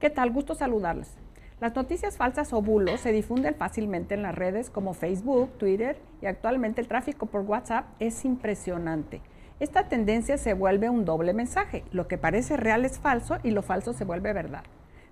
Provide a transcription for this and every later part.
¿Qué tal? Gusto saludarles. Las noticias falsas o bulos se difunden fácilmente en las redes como Facebook, Twitter y actualmente el tráfico por WhatsApp es impresionante. Esta tendencia se vuelve un doble mensaje, lo que parece real es falso y lo falso se vuelve verdad.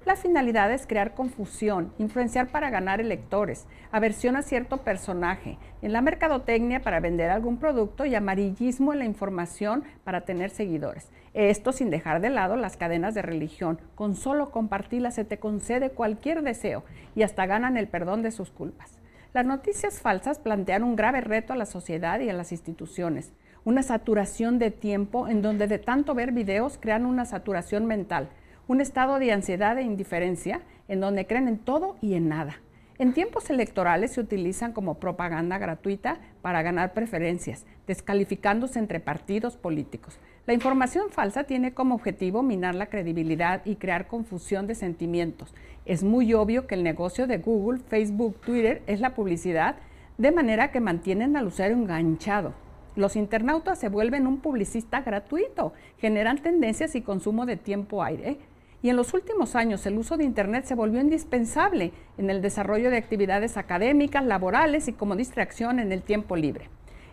La finalidad es crear confusión, influenciar para ganar electores, aversión a cierto personaje, en la mercadotecnia para vender algún producto y amarillismo en la información para tener seguidores. Esto sin dejar de lado las cadenas de religión. Con solo compartirlas se te concede cualquier deseo y hasta ganan el perdón de sus culpas. Las noticias falsas plantean un grave reto a la sociedad y a las instituciones una saturación de tiempo en donde de tanto ver videos crean una saturación mental un estado de ansiedad e indiferencia en donde creen en todo y en nada. En tiempos electorales se utilizan como propaganda gratuita para ganar preferencias, descalificándose entre partidos políticos. La información falsa tiene como objetivo minar la credibilidad y crear confusión de sentimientos. Es muy obvio que el negocio de Google, Facebook, Twitter es la publicidad, de manera que mantienen al usuario enganchado. Los internautas se vuelven un publicista gratuito, generan tendencias y consumo de tiempo aire y en los últimos años el uso de Internet se volvió indispensable en el desarrollo de actividades académicas, laborales y como distracción en el tiempo libre.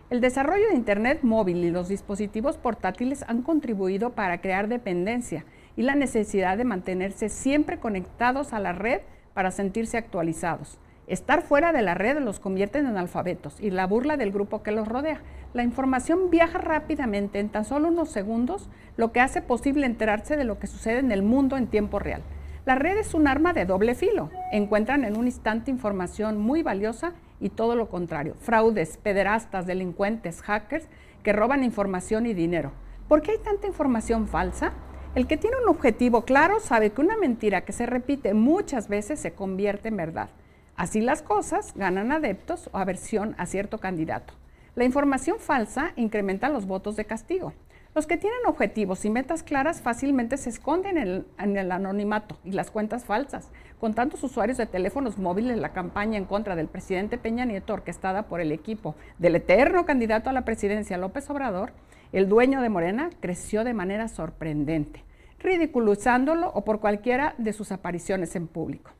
El desarrollo de Internet móvil y los dispositivos portátiles han contribuido para crear dependencia y la necesidad de mantenerse siempre conectados a la red para sentirse actualizados. Estar fuera de la red los convierte en analfabetos y la burla del grupo que los rodea. La información viaja rápidamente en tan solo unos segundos, lo que hace posible enterarse de lo que sucede en el mundo en tiempo real. La red es un arma de doble filo. Encuentran en un instante información muy valiosa y todo lo contrario. Fraudes, pederastas, delincuentes, hackers que roban información y dinero. ¿Por qué hay tanta información falsa? El que tiene un objetivo claro sabe que una mentira que se repite muchas veces se convierte en verdad. Así las cosas, ganan adeptos o aversión a cierto candidato. La información falsa incrementa los votos de castigo. Los que tienen objetivos y metas claras fácilmente se esconden en el, anonimato y las cuentas falsas. Con tantos usuarios de teléfonos móviles, la campaña en contra del presidente Peña Nieto, orquestada por el equipo del eterno candidato a la presidencia López Obrador, el dueño de Morena, creció de manera sorprendente, ridiculizándolo o por cualquiera de sus apariciones en público.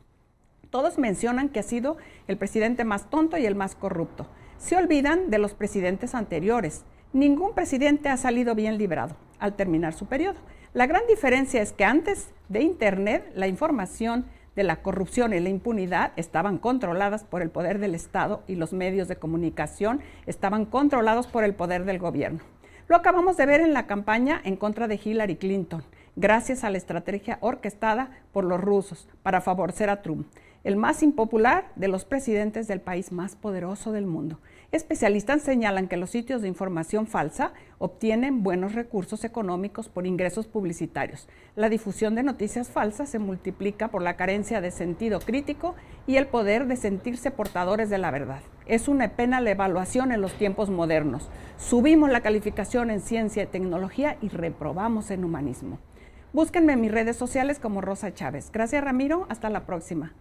Todos mencionan que ha sido el presidente más tonto y el más corrupto. Se olvidan de los presidentes anteriores. Ningún presidente ha salido bien librado al terminar su periodo. La gran diferencia es que antes de Internet la información de la corrupción y la impunidad estaban controladas por el poder del Estado y los medios de comunicación estaban controlados por el poder del gobierno. Lo acabamos de ver en la campaña en contra de Hillary Clinton, gracias a la estrategia orquestada por los rusos para favorecer a Trump el más impopular de los presidentes del país más poderoso del mundo. Especialistas señalan que los sitios de información falsa obtienen buenos recursos económicos por ingresos publicitarios. La difusión de noticias falsas se multiplica por la carencia de sentido crítico y el poder de sentirse portadores de la verdad. Es una pena la evaluación en los tiempos modernos. Subimos la calificación en ciencia y tecnología y reprobamos en humanismo. Búsquenme en mis redes sociales como Rosa Chávez. Gracias Ramiro, hasta la próxima.